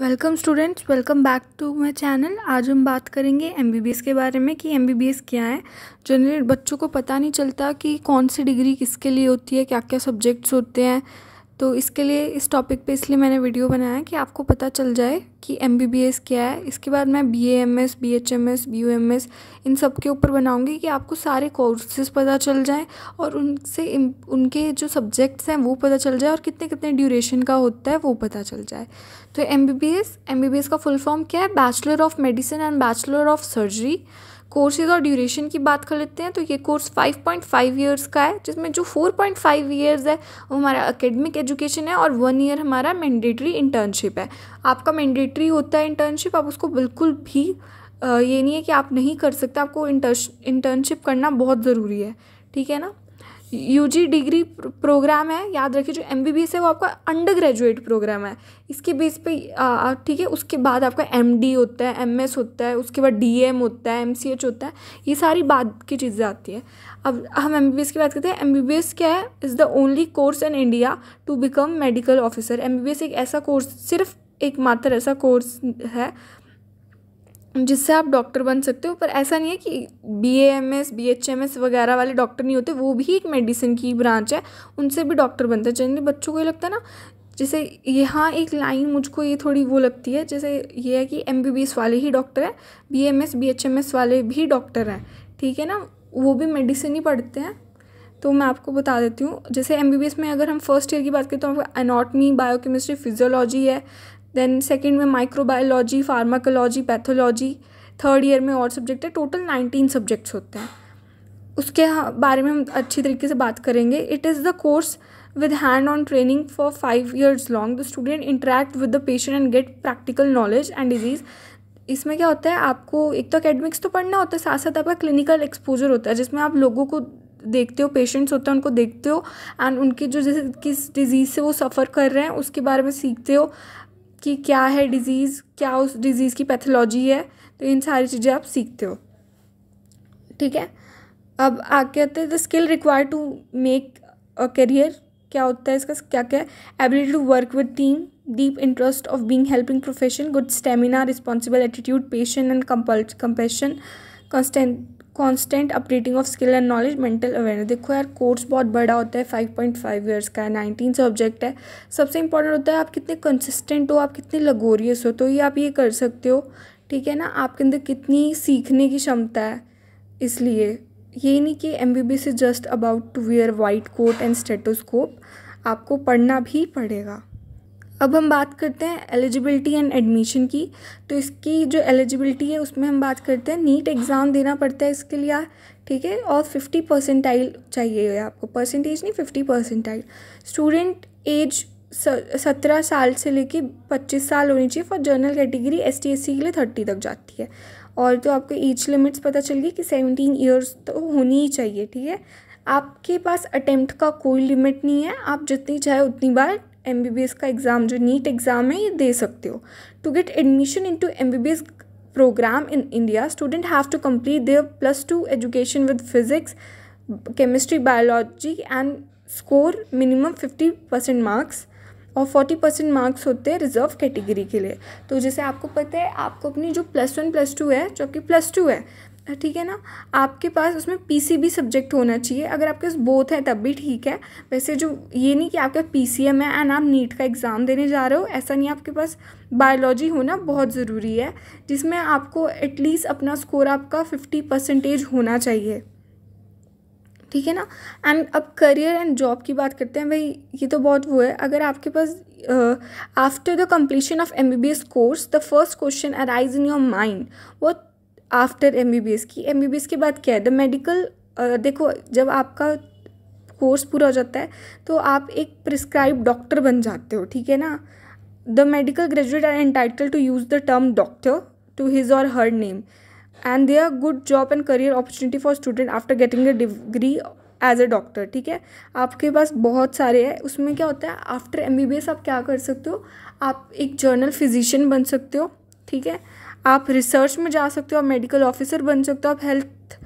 welcome students welcome back to my channel आज हम बात करेंगे एस के बारे में कि एस क्या है जनरली बच्चों को पता नहीं चलता कि कौन सी डिग्री किसके लिए होती है क्या क्या सब्जेक्ट्स होते हैं तो इसके लिए इस टॉपिक पे इसलिए मैंने वीडियो बनाया कि आपको पता चल जाए कि एम क्या है इसके बाद मैं B M S B H M S B U M S इन सब के ऊपर बनाऊंगी कि आपको सारे कोर्सेज पता चल जाएँ और उनसे उनके जो सब्जेक्ट्स हैं वो पता चल जाए और कितने कितने ड्यूरेशन का होता है वो पता चल जाए तो M B B S M B B S का फुल फॉर्म क्या है bachelor of medicine and bachelor of surgery courses और ड्यूरेशन की बात कर लेते हैं तो ये कोर्स 5.5 पॉइंट ईयर्स का है जिसमें जो 4.5 पॉइंट ईयर्स है वो हमारा अकेडमिक एजुकेशन है और वन ईयर हमारा मैंडेटरी इंटर्नशिप है आपका मैंडेटरी होता है इंटर्नशिप आप उसको बिल्कुल भी ये नहीं है कि आप नहीं कर सकते आपको इंटर्नशिप करना बहुत ज़रूरी है ठीक है ना यू जी डिग्री प्रोग्राम है याद रखिए जो एम बी बी एस है वो आपका अंडर ग्रेजुएट प्रोग्राम है इसके बेस पे ठीक है उसके बाद आपका एम डी होता है एम एस होता है उसके बाद डी एम होता है एम सी एच होता है ये सारी बाद की चीज़ें आती है अब हम एम बी बी एस की बात करते हैं एम बी बी एस क्या है is the only course in India to become medical officer M B B S एक ऐसा कोर्स सिर्फ एक मात्र ऐसा कोर्स है जिससे आप डॉक्टर बन सकते हो पर ऐसा नहीं है कि B M S B H M S वगैरह वाले डॉक्टर नहीं होते वो भी एक मेडिसिन की ब्रांच है उनसे भी डॉक्टर बनते हैं जनरली बच्चों को ये लगता है ना जैसे यहाँ एक लाइन मुझको ये थोड़ी वो लगती है जैसे ये है कि एम बी बी एस वाले ही डॉक्टर हैं B M S B H M S वाले भी डॉक्टर हैं ठीक है ना वो भी मेडिसिन ही पढ़ते हैं तो मैं आपको बता देती हूँ जैसे एम बी बी एस में अगर हम फर्स्ट ईयर की बात करें तो एनाटमी बायोकेमिस्ट्री फिजियोलॉजी है देन सेकेंड में microbiology pharmacology pathology third year में और सब्जेक्ट है टोटल नाइनटीन सब्जेक्ट्स होते हैं उसके बारे में हम अच्छी तरीके से बात करेंगे it is the course with hand on training for five years long the student interact with the patient and get practical knowledge and disease इसमें क्या होता है आपको एक तो अकेडमिक्स तो पढ़ना होता है साथ साथ आपका क्लिनिकल एक्सपोजर होता है जिसमें आप लोगों को देखते हो पेशेंट्स होते हैं उनको देखते हो एंड उनके जो जैसे किस डिजीज़ से वो सफ़र कर रहे हैं उसके बारे में सीखते हो कि क्या है डिज़ीज़ क्या उस डिज़ीज़ की पैथोलॉजी है तो इन सारी चीज़ें आप सीखते हो ठीक है अब आगे आते हैं the skill require to make a career क्या होता है इसका क्या क्या है ability to work with team deep interest of being helping profession good stamina responsible attitude passion and compal compassion constant constant updating of skill and knowledge mental awareness देखो यार course बहुत बड़ा होता है फाइव पॉइंट फाइव ईयर्स का है nineteen subject है सबसे इंपॉर्टेंट होता है आप कितने कंसिस्टेंट हो आप कितने लगोरियस हो तो ये आप ये कर सकते हो ठीक है ना आपके अंदर कितनी सीखने की क्षमता है इसलिए ये नहीं कि एम बी बी से just about to wear white coat and stethoscope आपको पढ़ना भी पड़ेगा अब हम बात करते हैं एलिजिबिलिटी एंड एडमिशन की तो इसकी जो एलिजिबिलिटी है उसमें हम बात करते हैं नीट एग्ज़ाम देना पड़ता है इसके लिए ठीक है और फिफ्टी परसेंटाइल चाहिए आपको परसेंटेज नहीं फिफ्टी परसेंटाइल स्टूडेंट एज सत्रह साल से लेके पच्चीस साल होनी चाहिए for general category S T S C के लिए थर्टी तक जाती है और तो आपको एज लिमिट्स पता चल गई कि सेवनटीन ईयर्स तो होनी ही चाहिए ठीक है आपके पास अटैम्प्ट का कोई लिमिट नहीं है आप जितनी चाहे उतनी बार एम बी बी एस का एग्ज़ाम जो नीट एग्ज़ाम है ये दे सकते हो to get admission in to M B B S program in India student have to complete their plus two education with physics chemistry biology and score minimum fifty percent marks और forty percent marks होते हैं reserve category के लिए तो जैसे आपको पता है आपको अपनी जो प्लस वन प्लस टू है जो कि प्लस टू है ठीक है ना आपके पास उसमें पीसीबी सब्जेक्ट होना चाहिए अगर आपके पास बोथ है तब भी ठीक है वैसे जो ये नहीं कि आपका पीसीएम है एंड आप नीट का एग्ज़ाम देने जा रहे हो ऐसा नहीं आपके पास बायोलॉजी होना बहुत ज़रूरी है जिसमें आपको एटलीस्ट अपना स्कोर आपका फिफ्टी परसेंटेज होना चाहिए ठीक है ना एंड अब करियर एंड जॉब की बात करते हैं भाई ये तो बहुत वो है अगर आपके पास after the completion of M B B S course the first question arise in your mind वो after M B B S की एम बी बी एस के बाद क्या है द मेडिकल देखो जब आपका कोर्स पूरा हो जाता है तो आप एक प्रिस्क्राइब डॉक्टर बन जाते हो ठीक है ना the medical graduate are entitle to use the term doctor to his और her name and they are good job and career opportunity for student after getting a degree as a doctor ठीक है आपके पास बहुत सारे हैं उसमें क्या होता है after M B B S आप क्या कर सकते हो आप एक जर्नल फिजिशियन बन सकते हो ठीक है आप रिसर्च में जा सकते हो आप मेडिकल ऑफिसर बन सकते हो आप हेल्थ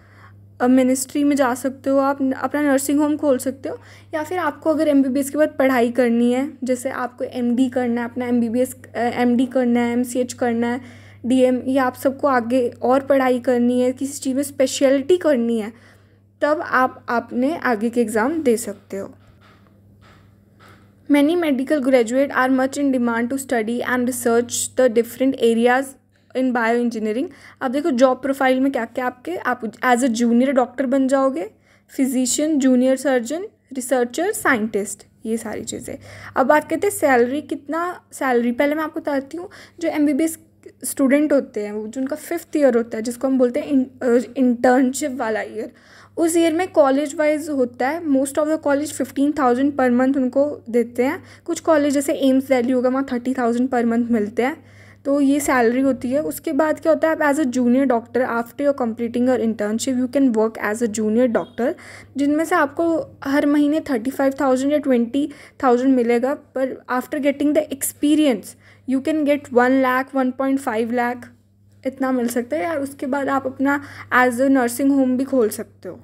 मिनिस्ट्री में जा सकते हो आप अपना नर्सिंग होम खोल सकते हो या फिर आपको अगर एम के बाद पढ़ाई करनी है जैसे आपको एम करना है अपना एम बी बी करना है एम करना है एम या आप सबको आगे और पढ़ाई करनी है किसी चीज़ में स्पेशलिटी करनी है तब आप अपने आगे के एग्ज़ाम दे सकते हो many medical graduate are much in demand to study and research the different areas in bio engineering आप देखो जॉब प्रोफाइल में क्या क्या आपके आप एज अ जूनियर डॉक्टर बन जाओगे physician junior surgeon researcher scientist ये सारी चीज़ें अब बात करते हैं सैलरी कितना सैलरी पहले मैं आपको बताती हूँ जो M B B S student होते हैं वो जो उनका फिफ्थ ईयर होता है जिसको हम बोलते हैं इंटर्नशिप uh, वाला ईयर उस ईयर में कॉलेज वाइज होता है most of the college fifteen thousand per month उनको देते हैं कुछ कॉलेज जैसे एम्स दिल्ली होगा वहाँ थर्टी थाउजेंड पर मंथ मिलते हैं तो ये सैलरी होती है उसके बाद क्या होता है आप as a junior doctor after your completing और internship you can work as a junior doctor जिनमें से आपको हर महीने थर्टी फाइव थाउजेंड या ट्वेंटी थाउजेंड मिलेगा पर after getting the experience you can get one lakh one point five lakh इतना मिल सकता है यार उसके बाद आप अपना एज अ नर्सिंग होम भी खोल सकते हो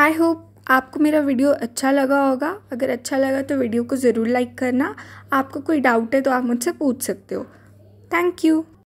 आई होप आपको मेरा वीडियो अच्छा लगा होगा अगर अच्छा लगा तो वीडियो को ज़रूर लाइक करना आपको कोई डाउट है तो आप मुझसे पूछ सकते हो थैंक यू